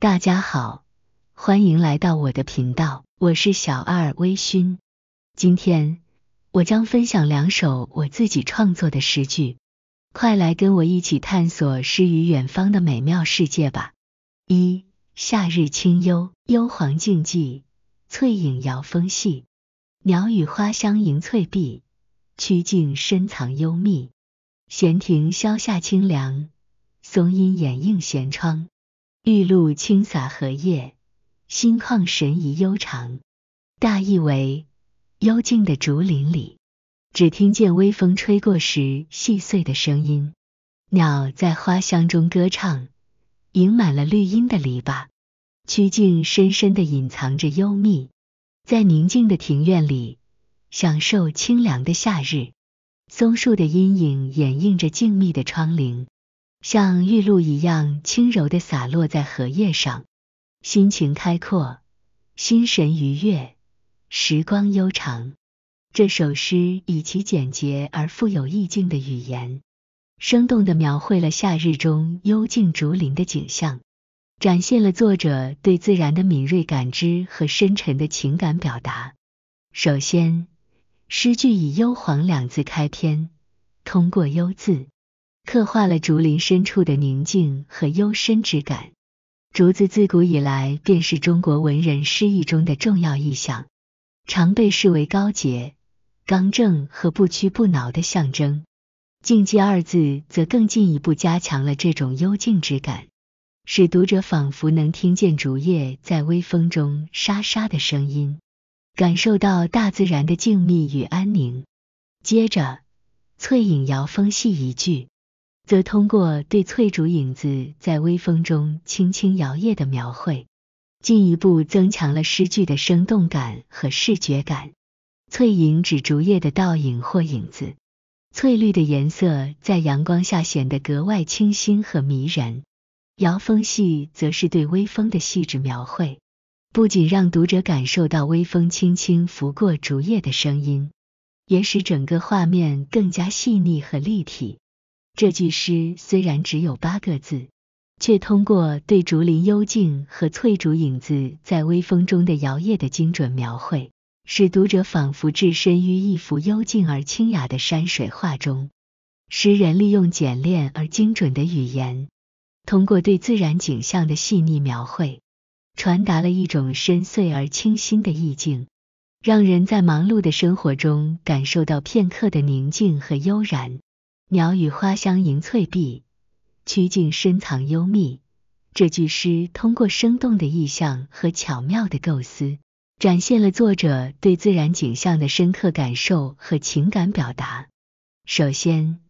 大家好，欢迎来到我的频道，我是小二微醺。今天我将分享两首我自己创作的诗句，快来跟我一起探索诗与远方的美妙世界吧！一，夏日清幽，幽篁静寂，翠影摇风细，鸟语花香迎翠碧，曲径深藏幽密，闲庭消夏清凉，松阴掩映闲窗。玉露轻洒荷叶，心旷神怡悠长。大意为：幽静的竹林里，只听见微风吹过时细碎的声音；鸟在花香中歌唱，盈满了绿荫的篱笆。曲径深深的隐藏着幽谧，在宁静的庭院里，享受清凉的夏日。松树的阴影掩映着静谧的窗棂。像玉露一样轻柔的洒落在荷叶上，心情开阔，心神愉悦，时光悠长。这首诗以其简洁而富有意境的语言，生动的描绘了夏日中幽静竹林的景象，展现了作者对自然的敏锐感知和深沉的情感表达。首先，诗句以“幽篁”两字开篇，通过“幽”字。刻画了竹林深处的宁静和幽深之感。竹子自古以来便是中国文人诗意中的重要意象，常被视为高洁、刚正和不屈不挠的象征。静寂二字则更进一步加强了这种幽静之感，使读者仿佛能听见竹叶在微风中沙沙的声音，感受到大自然的静谧与安宁。接着，翠影摇风细一句。则通过对翠竹影子在微风中轻轻摇曳的描绘，进一步增强了诗句的生动感和视觉感。翠影指竹叶的倒影或影子，翠绿的颜色在阳光下显得格外清新和迷人。摇风细则是对微风的细致描绘，不仅让读者感受到微风轻轻拂过竹叶的声音，也使整个画面更加细腻和立体。这句诗虽然只有八个字，却通过对竹林幽静和翠竹影子在微风中的摇曳的精准描绘，使读者仿佛置身于一幅幽静而清雅的山水画中。诗人利用简练而精准的语言，通过对自然景象的细腻描绘，传达了一种深邃而清新的意境，让人在忙碌的生活中感受到片刻的宁静和悠然。鸟语花香迎翠碧，曲径深藏幽秘。这句诗通过生动的意象和巧妙的构思，展现了作者对自然景象的深刻感受和情感表达。首先，“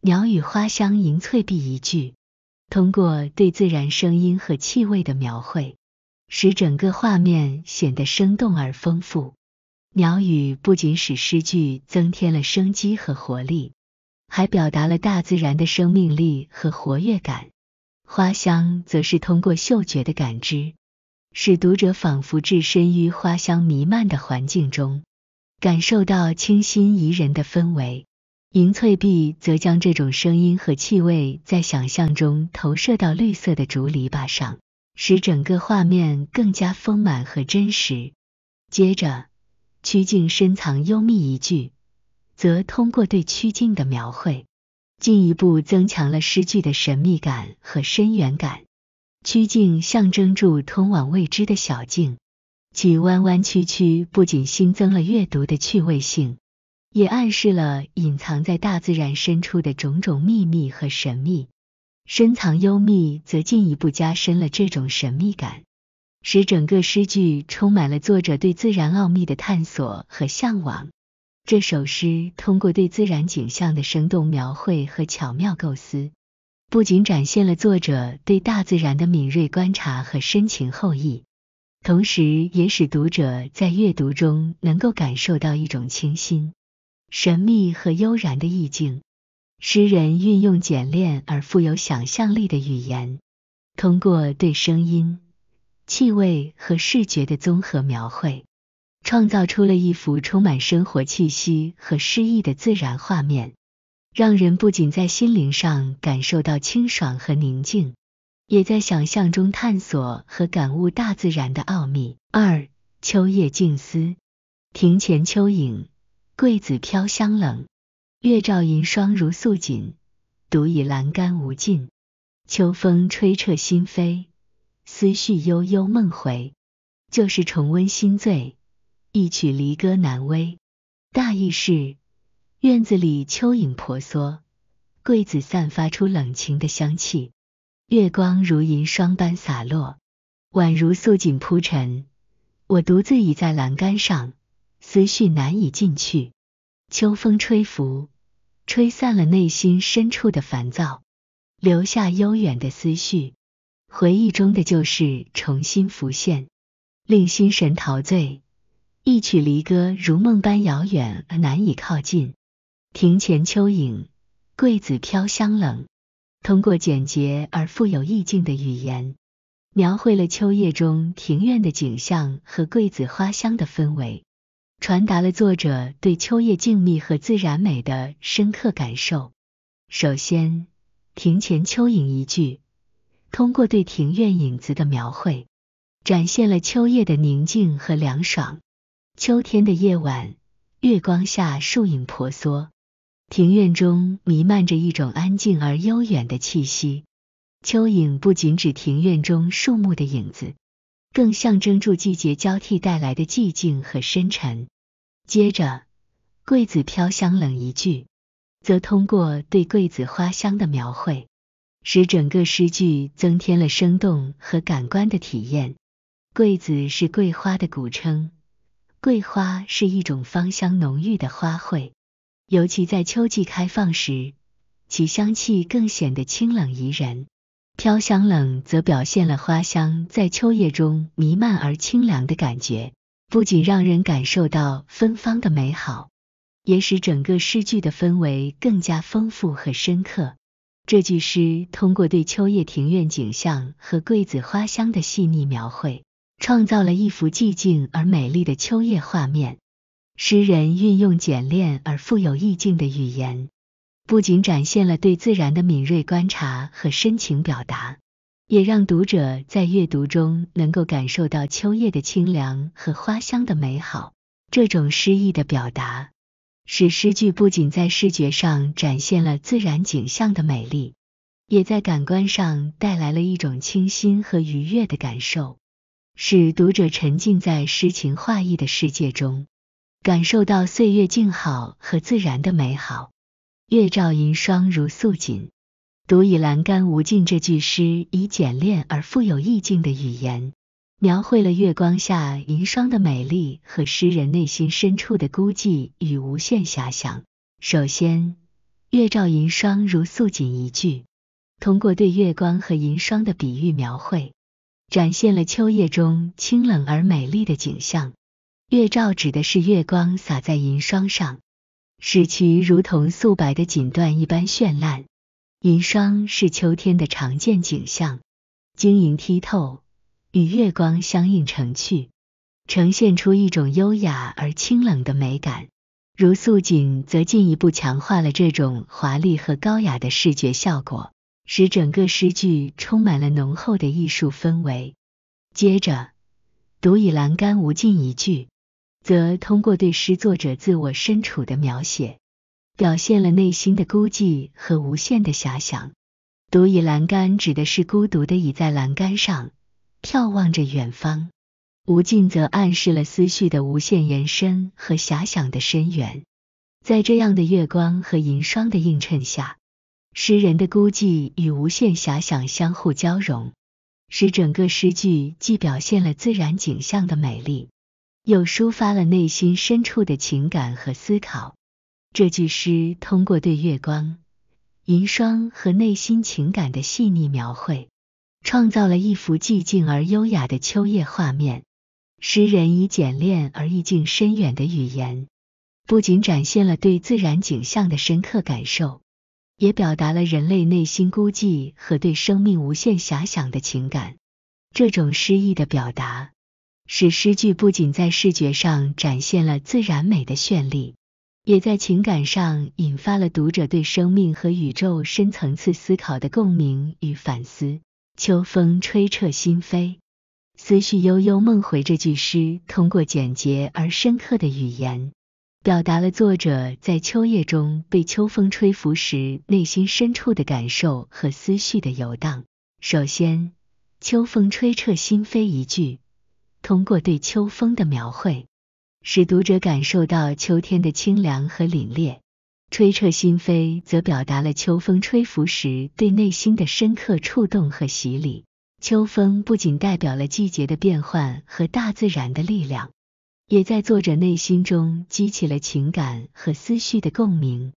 鸟语花香迎翠碧一句，通过对自然声音和气味的描绘，使整个画面显得生动而丰富。鸟语不仅使诗句增添了生机和活力。还表达了大自然的生命力和活跃感，花香则是通过嗅觉的感知，使读者仿佛置身于花香弥漫的环境中，感受到清新宜人的氛围。银翠碧则将这种声音和气味在想象中投射到绿色的竹篱笆上，使整个画面更加丰满和真实。接着，曲靖深藏幽秘一句。则通过对曲径的描绘，进一步增强了诗句的神秘感和深远感。曲径象征住通往未知的小径，其弯弯曲曲不仅新增了阅读的趣味性，也暗示了隐藏在大自然深处的种种秘密和神秘。深藏幽秘则进一步加深了这种神秘感，使整个诗句充满了作者对自然奥秘的探索和向往。这首诗通过对自然景象的生动描绘和巧妙构思，不仅展现了作者对大自然的敏锐观察和深情厚意，同时也使读者在阅读中能够感受到一种清新、神秘和悠然的意境。诗人运用简练而富有想象力的语言，通过对声音、气味和视觉的综合描绘。创造出了一幅充满生活气息和诗意的自然画面，让人不仅在心灵上感受到清爽和宁静，也在想象中探索和感悟大自然的奥秘。二、秋夜静思，庭前秋影，桂子飘香冷，月照银霜如素锦，独倚栏杆无尽。秋风吹彻心扉，思绪悠悠梦回，就是重温心醉。一曲离歌难微，大意是院子里秋影婆娑，桂子散发出冷清的香气，月光如银霜般洒落，宛如素锦铺陈。我独自倚在栏杆上，思绪难以进去。秋风吹拂，吹散了内心深处的烦躁，留下悠远的思绪。回忆中的旧事重新浮现，令心神陶醉。一曲离歌如梦般遥远而难以靠近。庭前秋影，桂子飘香冷。通过简洁而富有意境的语言，描绘了秋夜中庭院的景象和桂子花香的氛围，传达了作者对秋夜静谧和自然美的深刻感受。首先，庭前秋影一句，通过对庭院影子的描绘，展现了秋夜的宁静和凉爽。秋天的夜晚，月光下树影婆娑，庭院中弥漫着一种安静而悠远的气息。秋影不仅指庭院中树木的影子，更象征住季节交替带来的寂静和深沉。接着，桂子飘香冷一句，则通过对桂子花香的描绘，使整个诗句增添了生动和感官的体验。桂子是桂花的古称。桂花是一种芳香浓郁的花卉，尤其在秋季开放时，其香气更显得清冷宜人。飘香冷则表现了花香在秋夜中弥漫而清凉的感觉，不仅让人感受到芬芳的美好，也使整个诗句的氛围更加丰富和深刻。这句诗通过对秋夜庭院景象和桂子花香的细腻描绘。创造了一幅寂静而美丽的秋夜画面。诗人运用简练而富有意境的语言，不仅展现了对自然的敏锐观察和深情表达，也让读者在阅读中能够感受到秋夜的清凉和花香的美好。这种诗意的表达，使诗句不仅在视觉上展现了自然景象的美丽，也在感官上带来了一种清新和愉悦的感受。使读者沉浸在诗情画意的世界中，感受到岁月静好和自然的美好。月照银霜如素锦，独倚栏杆无尽。这句诗以简练而富有意境的语言，描绘了月光下银霜的美丽和诗人内心深处的孤寂与无限遐想。首先，“月照银霜如素锦”一句，通过对月光和银霜的比喻描绘。展现了秋夜中清冷而美丽的景象。月照指的是月光洒在银霜上，使其如同素白的锦缎一般绚烂。银霜是秋天的常见景象，晶莹剔透，与月光相映成趣，呈现出一种优雅而清冷的美感。如素锦则进一步强化了这种华丽和高雅的视觉效果。使整个诗句充满了浓厚的艺术氛围。接着，“独倚栏杆无尽”一句，则通过对诗作者自我身处的描写，表现了内心的孤寂和无限的遐想。独倚栏杆指的是孤独的倚在栏杆上，眺望着远方；无尽则暗示了思绪的无限延伸和遐想的深远。在这样的月光和银霜的映衬下，诗人的孤寂与无限遐想相互交融，使整个诗句既表现了自然景象的美丽，又抒发了内心深处的情感和思考。这句诗通过对月光、银霜和内心情感的细腻描绘，创造了一幅寂静而优雅的秋夜画面。诗人以简练而意境深远的语言，不仅展现了对自然景象的深刻感受。也表达了人类内心孤寂和对生命无限遐想的情感。这种诗意的表达，使诗句不仅在视觉上展现了自然美的绚丽，也在情感上引发了读者对生命和宇宙深层次思考的共鸣与反思。秋风吹彻心扉，思绪悠悠，梦回。这句诗通过简洁而深刻的语言。表达了作者在秋夜中被秋风吹拂时内心深处的感受和思绪的游荡。首先，“秋风吹彻心扉”一句，通过对秋风的描绘，使读者感受到秋天的清凉和凛冽。吹彻心扉则表达了秋风吹拂时对内心的深刻触动和洗礼。秋风不仅代表了季节的变换和大自然的力量。也在作者内心中激起了情感和思绪的共鸣。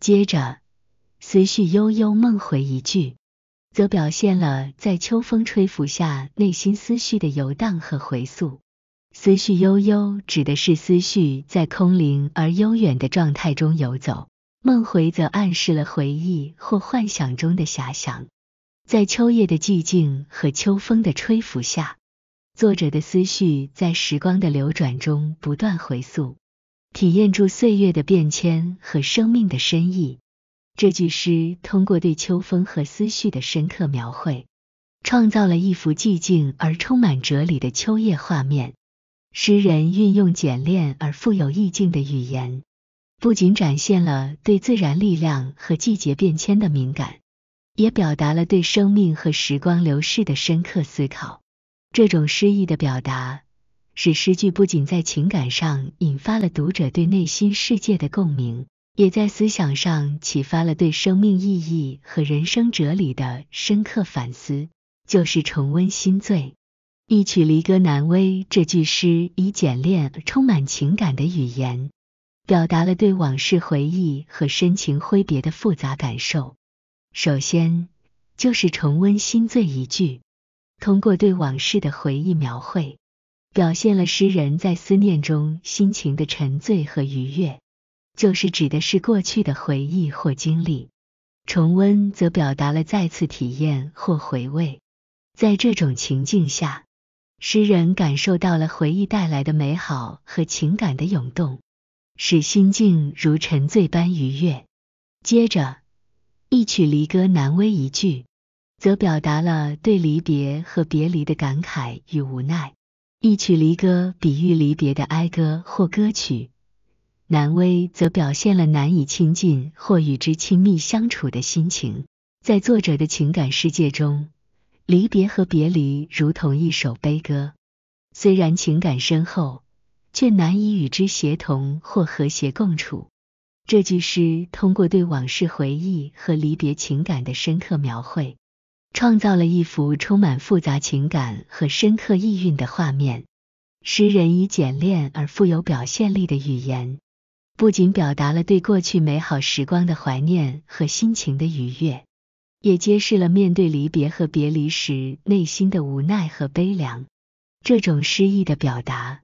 接着，思绪悠悠梦回一句，则表现了在秋风吹拂下内心思绪的游荡和回溯。思绪悠悠指的是思绪在空灵而悠远的状态中游走，梦回则暗示了回忆或幻想中的遐想。在秋夜的寂静和秋风的吹拂下。作者的思绪在时光的流转中不断回溯，体验住岁月的变迁和生命的深意。这句诗通过对秋风和思绪的深刻描绘，创造了一幅寂静而充满哲理的秋夜画面。诗人运用简练而富有意境的语言，不仅展现了对自然力量和季节变迁的敏感，也表达了对生命和时光流逝的深刻思考。这种诗意的表达，使诗句不仅在情感上引发了读者对内心世界的共鸣，也在思想上启发了对生命意义和人生哲理的深刻反思。就是重温心醉，一曲离歌难为。这句诗以简练、充满情感的语言，表达了对往事回忆和深情挥别的复杂感受。首先就是重温心醉一句。通过对往事的回忆描绘，表现了诗人在思念中心情的沉醉和愉悦。就是指的是过去的回忆或经历，重温则表达了再次体验或回味。在这种情境下，诗人感受到了回忆带来的美好和情感的涌动，使心境如沉醉般愉悦。接着，一曲离歌难为一句。则表达了对离别和别离的感慨与无奈。一曲离歌，比喻离别的哀歌或歌曲。难为，则表现了难以亲近或与之亲密相处的心情。在作者的情感世界中，离别和别离如同一首悲歌，虽然情感深厚，却难以与之协同或和谐共处。这句诗通过对往事回忆和离别情感的深刻描绘。创造了一幅充满复杂情感和深刻意蕴的画面。诗人以简练而富有表现力的语言，不仅表达了对过去美好时光的怀念和心情的愉悦，也揭示了面对离别和别离时内心的无奈和悲凉。这种诗意的表达，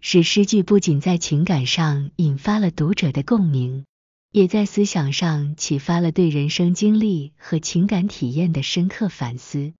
使诗句不仅在情感上引发了读者的共鸣。也在思想上启发了对人生经历和情感体验的深刻反思。